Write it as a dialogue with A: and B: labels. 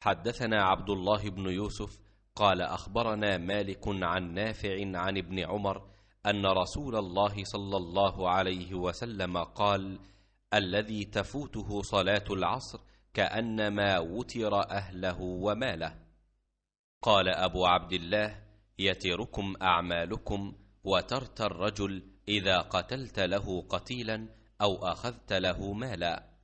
A: حدثنا عبد الله بن يوسف قال اخبرنا مالك عن نافع عن ابن عمر ان رسول الله صلى الله عليه وسلم قال الذي تفوته صلاه العصر كانما وتر اهله وماله قال ابو عبد الله يتركم اعمالكم وترت الرجل اذا قتلت له قتيلا او اخذت له مالا